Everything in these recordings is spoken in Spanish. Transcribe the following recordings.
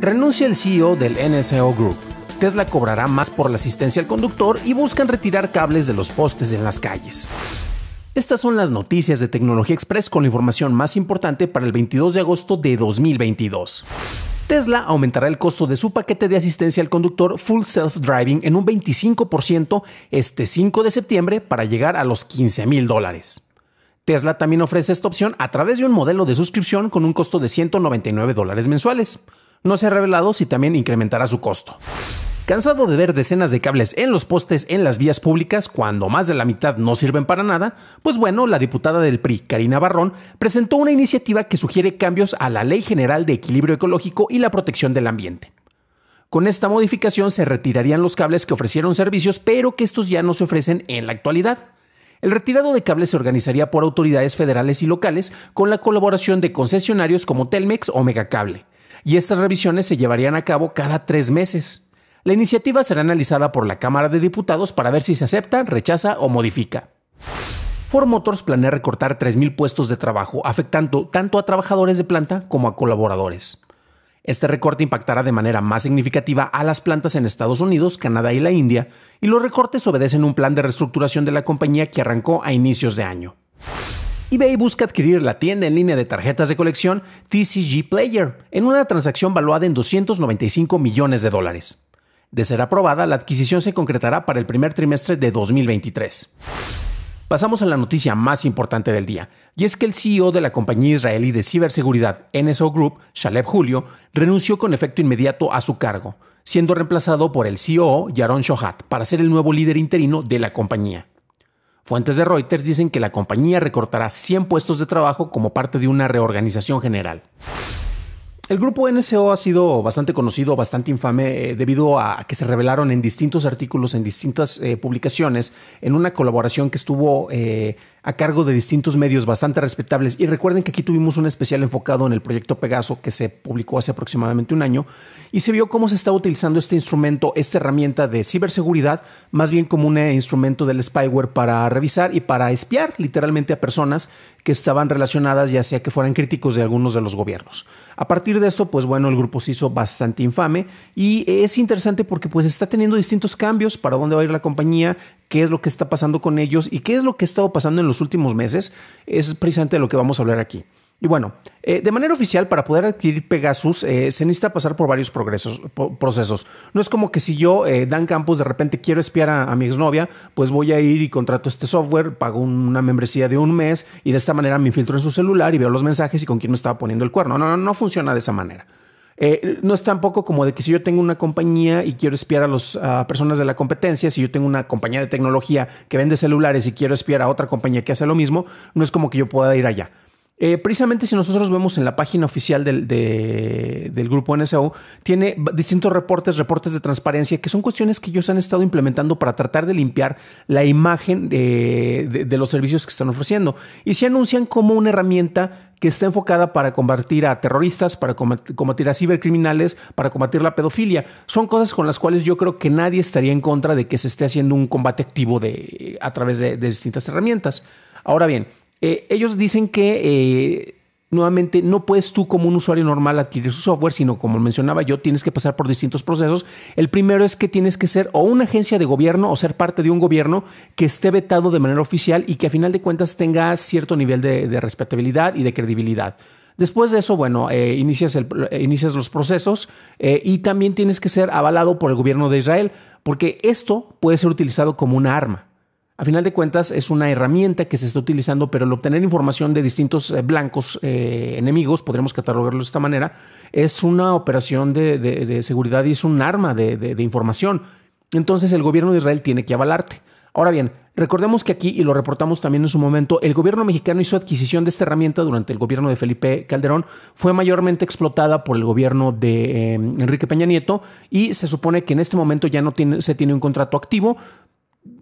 Renuncia el CEO del NSO Group. Tesla cobrará más por la asistencia al conductor y buscan retirar cables de los postes en las calles. Estas son las noticias de Tecnología Express con la información más importante para el 22 de agosto de 2022. Tesla aumentará el costo de su paquete de asistencia al conductor Full Self Driving en un 25% este 5 de septiembre para llegar a los 15 mil dólares. Tesla también ofrece esta opción a través de un modelo de suscripción con un costo de 199 dólares mensuales. No se ha revelado si también incrementará su costo. Cansado de ver decenas de cables en los postes en las vías públicas cuando más de la mitad no sirven para nada, pues bueno, la diputada del PRI, Karina Barrón, presentó una iniciativa que sugiere cambios a la Ley General de Equilibrio Ecológico y la Protección del Ambiente. Con esta modificación se retirarían los cables que ofrecieron servicios, pero que estos ya no se ofrecen en la actualidad. El retirado de cables se organizaría por autoridades federales y locales con la colaboración de concesionarios como Telmex o Megacable, y estas revisiones se llevarían a cabo cada tres meses. La iniciativa será analizada por la Cámara de Diputados para ver si se acepta, rechaza o modifica. Ford Motors planea recortar 3.000 puestos de trabajo, afectando tanto a trabajadores de planta como a colaboradores. Este recorte impactará de manera más significativa a las plantas en Estados Unidos, Canadá y la India, y los recortes obedecen un plan de reestructuración de la compañía que arrancó a inicios de año eBay busca adquirir la tienda en línea de tarjetas de colección TCG Player en una transacción valuada en 295 millones de dólares. De ser aprobada, la adquisición se concretará para el primer trimestre de 2023. Pasamos a la noticia más importante del día, y es que el CEO de la compañía israelí de ciberseguridad NSO Group, Shaleb Julio, renunció con efecto inmediato a su cargo, siendo reemplazado por el CEO Yaron Shohat para ser el nuevo líder interino de la compañía. Fuentes de Reuters dicen que la compañía recortará 100 puestos de trabajo como parte de una reorganización general. El grupo NSO ha sido bastante conocido, bastante infame, eh, debido a que se revelaron en distintos artículos, en distintas eh, publicaciones, en una colaboración que estuvo eh, a cargo de distintos medios bastante respetables. Y recuerden que aquí tuvimos un especial enfocado en el proyecto Pegaso que se publicó hace aproximadamente un año y se vio cómo se está utilizando este instrumento, esta herramienta de ciberseguridad, más bien como un eh, instrumento del spyware para revisar y para espiar literalmente a personas que estaban relacionadas, ya sea que fueran críticos de algunos de los gobiernos. A partir de esto, pues bueno, el grupo se hizo bastante infame y es interesante porque pues está teniendo distintos cambios, para dónde va a ir la compañía, qué es lo que está pasando con ellos y qué es lo que ha estado pasando en los los últimos meses, es precisamente de lo que vamos a hablar aquí. Y bueno, eh, de manera oficial, para poder adquirir Pegasus, eh, se necesita pasar por varios progresos, procesos. No es como que si yo, eh, Dan Campus, de repente quiero espiar a, a, mi exnovia, pues voy a ir y contrato este software, pago una membresía de un mes y de esta manera me filtro en su celular y veo los mensajes y con quién me estaba poniendo el cuerno. No, no, no funciona de esa manera. Eh, no es tampoco como de que si yo tengo una compañía y quiero espiar a las personas de la competencia, si yo tengo una compañía de tecnología que vende celulares y quiero espiar a otra compañía que hace lo mismo, no es como que yo pueda ir allá. Eh, precisamente si nosotros vemos en la página oficial del, del, grupo NSO, tiene distintos reportes, reportes de transparencia, que son cuestiones que ellos han estado implementando para tratar de limpiar la imagen de, los servicios que están ofreciendo. Y se anuncian como una herramienta que está enfocada para combatir a terroristas, para combatir a cibercriminales, para combatir la pedofilia. Son cosas con las cuales yo creo que nadie estaría en contra de que se esté haciendo un combate activo de, a través de distintas herramientas. Ahora bien, eh, ellos dicen que eh, nuevamente no puedes tú como un usuario normal adquirir su software, sino como mencionaba yo, tienes que pasar por distintos procesos. El primero es que tienes que ser o una agencia de gobierno o ser parte de un gobierno que esté vetado de manera oficial y que a final de cuentas tenga cierto nivel de, respetabilidad y de credibilidad. Después de eso, bueno, eh, inicias, los procesos y también tienes que ser avalado por el gobierno de Israel, porque esto puede ser utilizado como una arma. A final de cuentas es una herramienta que se está utilizando, pero el obtener información de distintos eh, blancos eh, enemigos, podremos catalogarlo de esta manera, es una operación de, seguridad y es un arma de, información. Entonces el gobierno de Israel tiene que avalarte. Ahora bien, recordemos que aquí, y lo reportamos también en su momento, el gobierno mexicano hizo adquisición de esta herramienta durante el gobierno de Felipe Calderón fue mayormente explotada por el gobierno de eh, Enrique Peña Nieto y se supone que en este momento ya no tiene, se tiene un contrato activo,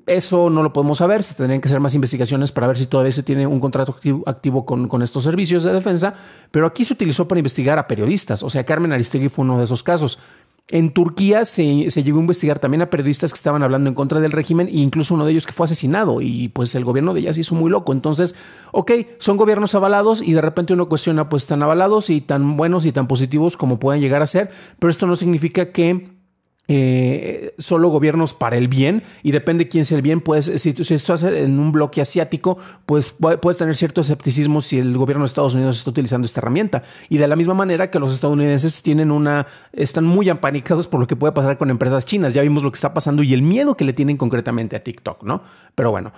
eso no lo podemos saber, se tendrían que hacer más investigaciones para ver si todavía se tiene un contrato activo, con, estos servicios de defensa, pero aquí se utilizó para investigar a periodistas, o sea, Carmen Aristegui fue uno de esos casos. En Turquía se, llegó a investigar también a periodistas que estaban hablando en contra del régimen e incluso uno de ellos que fue asesinado y pues el gobierno de ella se hizo muy loco. Entonces, ok, son gobiernos avalados y de repente uno cuestiona pues tan avalados y tan buenos y tan positivos como pueden llegar a ser, pero esto no significa que eh, solo gobiernos para el bien y depende quién sea el bien, pues si, si estás en un bloque asiático, pues puedes tener cierto escepticismo si el gobierno de Estados Unidos está utilizando esta herramienta. Y de la misma manera que los estadounidenses tienen una, están muy ampanicados por lo que puede pasar con empresas chinas. Ya vimos lo que está pasando y el miedo que le tienen concretamente a TikTok, ¿no? Pero bueno.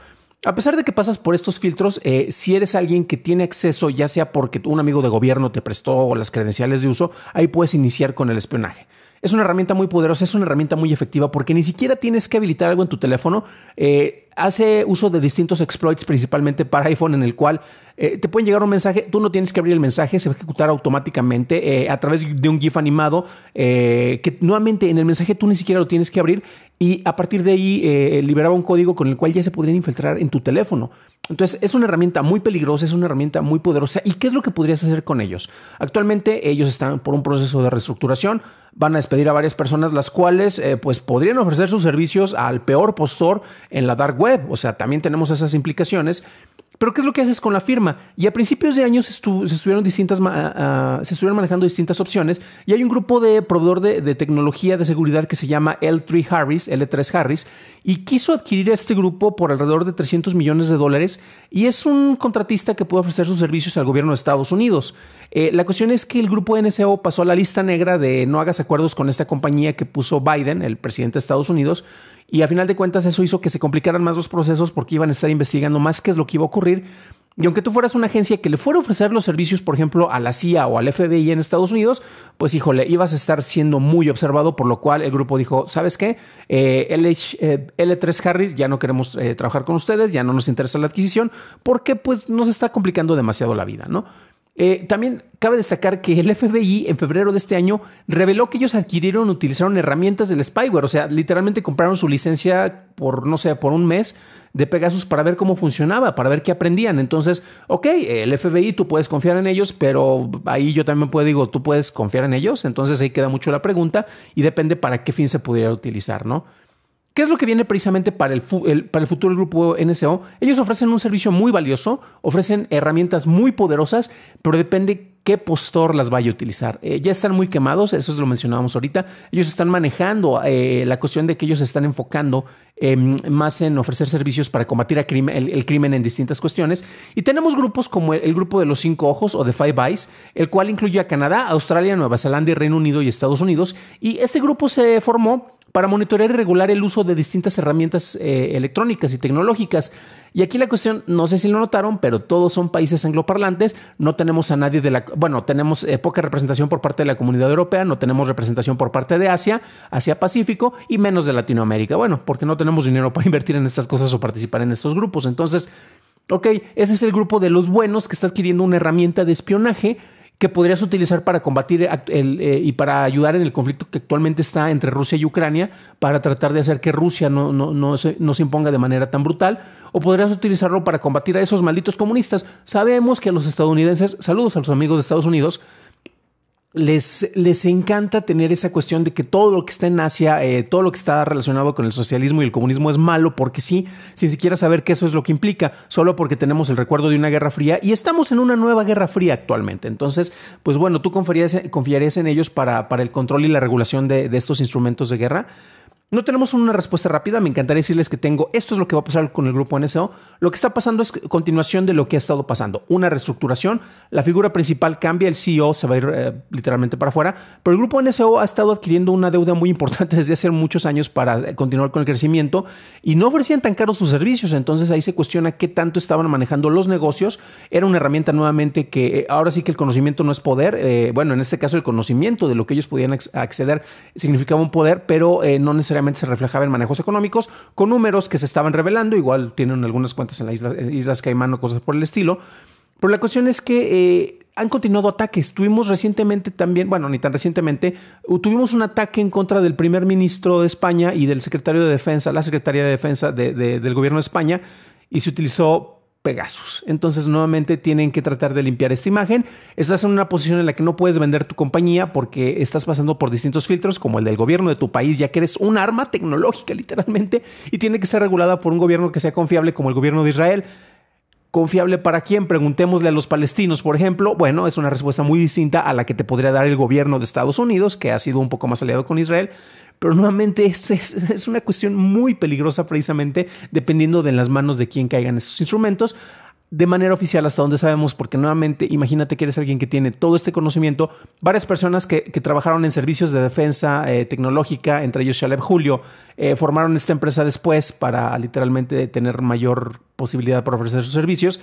A pesar de que pasas por estos filtros, eh, si eres alguien que tiene acceso, ya sea porque un amigo de gobierno te prestó las credenciales de uso, ahí puedes iniciar con el espionaje. Es una herramienta muy poderosa, es una herramienta muy efectiva porque ni siquiera tienes que habilitar algo en tu teléfono. Eh, hace uso de distintos exploits principalmente para iPhone en el cual eh, te pueden llegar un mensaje, tú no tienes que abrir el mensaje, se va a ejecutar automáticamente eh, a través de un GIF animado que nuevamente en el mensaje tú ni siquiera lo tienes que abrir y a partir de ahí liberaba un código con el cual ya se podrían infiltrar en tu teléfono. Entonces es una herramienta muy peligrosa, es una herramienta muy poderosa. ¿Y qué es lo que podrías hacer con ellos? Actualmente ellos están por un proceso de reestructuración van a despedir a varias personas, las cuales eh, pues podrían ofrecer sus servicios al peor postor en la dark web. O sea, también tenemos esas implicaciones. Pero ¿qué es lo que haces con la firma? Y a principios de año se, estuvieron, distintas ah, ah, se estuvieron manejando distintas opciones y hay un grupo de proveedor de, tecnología de seguridad que se llama L3 Harris, L3 Harris, y quiso adquirir este grupo por alrededor de 300 millones de dólares y es un contratista que puede ofrecer sus servicios al gobierno de Estados Unidos. Eh, la cuestión es que el grupo NSO pasó a la lista negra de no hagas acuerdos con esta compañía que puso Biden, el presidente de Estados Unidos, y a final de cuentas eso hizo que se complicaran más los procesos porque iban a estar investigando más qué es lo que iba a ocurrir. Y aunque tú fueras una agencia que le fuera a ofrecer los servicios, por ejemplo, a la CIA o al FBI en Estados Unidos, pues híjole, ibas a estar siendo muy observado, por lo cual el grupo dijo, ¿sabes qué? Eh, L3 eh, Harris, ya no queremos eh, trabajar con ustedes, ya no nos interesa la adquisición, porque pues nos está complicando demasiado la vida, ¿no? Eh, también cabe destacar que el FBI en febrero de este año reveló que ellos adquirieron, utilizaron herramientas del spyware, o sea, literalmente compraron su licencia por, no sé, por un mes de Pegasus para ver cómo funcionaba, para ver qué aprendían. Entonces, ok, el FBI tú puedes confiar en ellos, pero ahí yo también puedo, digo, tú puedes confiar en ellos, entonces ahí queda mucho la pregunta y depende para qué fin se pudiera utilizar, ¿no? ¿Qué es lo que viene precisamente para el, para el futuro del grupo NSO? Ellos ofrecen un servicio muy valioso, ofrecen herramientas muy poderosas, pero depende qué postor las vaya a utilizar. Eh, ya están muy quemados, eso es lo mencionábamos ahorita. Ellos están manejando eh, la cuestión de que ellos se están enfocando em, más en ofrecer servicios para combatir el, crimen en distintas cuestiones. Y tenemos grupos como el, grupo de los cinco ojos o de Five Eyes, el cual incluye a Canadá, Australia, Nueva Zelanda Reino Unido y Estados Unidos. Y este grupo se formó para monitorear y regular el uso de distintas herramientas eh, electrónicas y tecnológicas. Y aquí la cuestión, no sé si lo notaron, pero todos son países angloparlantes, no tenemos a nadie de la, bueno, tenemos eh, poca representación por parte de la comunidad europea, no tenemos representación por parte de Asia, Asia Pacífico y menos de Latinoamérica. Bueno, porque no tenemos dinero para invertir en estas cosas o participar en estos grupos. Entonces, ok, ese es el grupo de los buenos que está adquiriendo una herramienta de espionaje que podrías utilizar para combatir el, eh, y para ayudar en el conflicto que actualmente está entre Rusia y Ucrania, para tratar de hacer que Rusia no, no, se, imponga de manera tan brutal, o podrías utilizarlo para combatir a esos malditos comunistas. Sabemos que los estadounidenses, saludos a los amigos de Estados Unidos, les, les, encanta tener esa cuestión de que todo lo que está en Asia, eh, todo lo que está relacionado con el socialismo y el comunismo es malo, porque sí, sin siquiera saber qué eso es lo que implica, solo porque tenemos el recuerdo de una guerra fría y estamos en una nueva guerra fría actualmente. Entonces, pues bueno, tú confiarías, en ellos para, para el control y la regulación de, de estos instrumentos de guerra. No tenemos una respuesta rápida, me encantaría decirles que tengo, esto es lo que va a pasar con el grupo NSO. Lo que está pasando es continuación de lo que ha estado pasando, una reestructuración, la figura principal cambia, el CEO se va a ir eh, literalmente para afuera, pero el grupo NSO ha estado adquiriendo una deuda muy importante desde hace muchos años para eh, continuar con el crecimiento y no ofrecían tan caros sus servicios, entonces ahí se cuestiona qué tanto estaban manejando los negocios, era una herramienta nuevamente que eh, ahora sí que el conocimiento no es poder, bueno, en este caso el conocimiento de lo que ellos podían acceder significaba un poder, pero no necesariamente se reflejaba en manejos económicos, con números que se estaban revelando, igual tienen algunas cuentas en las eh, Islas Caimán cosas por el estilo. Pero la cuestión es que eh, han continuado ataques. Tuvimos recientemente también, bueno, ni tan recientemente, tuvimos un ataque en contra del primer ministro de España y del secretario de Defensa, la secretaría de Defensa del gobierno de España, y se utilizó Pegasus. Entonces nuevamente tienen que tratar de limpiar esta imagen. Estás en una posición en la que no puedes vender tu compañía porque estás pasando por distintos filtros como el del gobierno de tu país, ya que eres un arma tecnológica literalmente y tiene que ser regulada por un gobierno que sea confiable como el gobierno de Israel. ¿Confiable para quién? Preguntémosle a los palestinos, por ejemplo. Bueno, es una respuesta muy distinta a la que te podría dar el gobierno de Estados Unidos, que ha sido un poco más aliado con Israel. Pero nuevamente es, es, una cuestión muy peligrosa precisamente dependiendo de las manos de quién caigan esos instrumentos de manera oficial hasta donde sabemos, porque nuevamente imagínate que eres alguien que tiene todo este conocimiento, varias personas que, trabajaron en servicios de defensa eh, tecnológica, entre ellos Shaleb Julio, eh, formaron esta empresa después para literalmente tener mayor posibilidad para ofrecer sus servicios.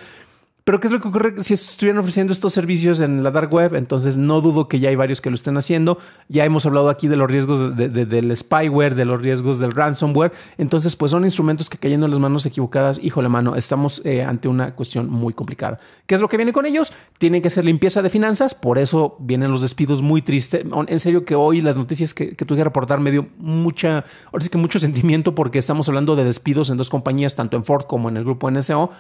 Pero ¿qué es lo que ocurre si estuvieran ofreciendo estos servicios en la dark web? Entonces no dudo que ya hay varios que lo estén haciendo. Ya hemos hablado aquí de los riesgos del spyware, de los riesgos del ransomware. Entonces, pues son instrumentos que cayendo en las manos equivocadas, híjole mano, estamos eh, ante una cuestión muy complicada. ¿Qué es lo que viene con ellos? Tienen que ser limpieza de finanzas, por eso vienen los despidos muy tristes. En serio que hoy las noticias que, que tuve que reportar me dio mucha, ahora sí que mucho sentimiento porque estamos hablando de despidos en dos compañías, tanto en Ford como en el grupo NSO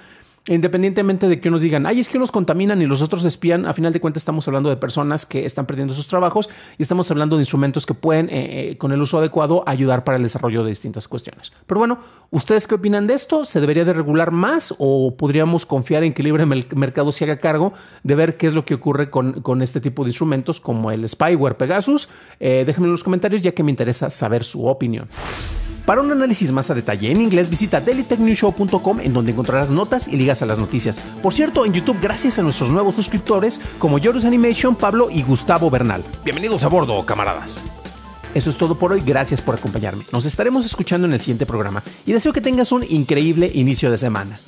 independientemente de que nos digan, ay, es que unos contaminan y los otros espían, a final de cuentas estamos hablando de personas que están perdiendo sus trabajos y estamos hablando de instrumentos que pueden, eh, eh, con el uso adecuado, ayudar para el desarrollo de distintas cuestiones. Pero bueno, ¿ustedes qué opinan de esto? ¿Se debería de regular más o podríamos confiar en que libre mercado se haga cargo de ver qué es lo que ocurre con, este tipo de instrumentos como el spyware Pegasus? Eh, déjenme en los comentarios ya que me interesa saber su opinión. Para un análisis más a detalle en inglés, visita dailytechnewshow.com en donde encontrarás notas y ligas a las noticias. Por cierto, en YouTube, gracias a nuestros nuevos suscriptores como Yorus Animation, Pablo y Gustavo Bernal. Bienvenidos a bordo, camaradas. Eso es todo por hoy, gracias por acompañarme. Nos estaremos escuchando en el siguiente programa y deseo que tengas un increíble inicio de semana.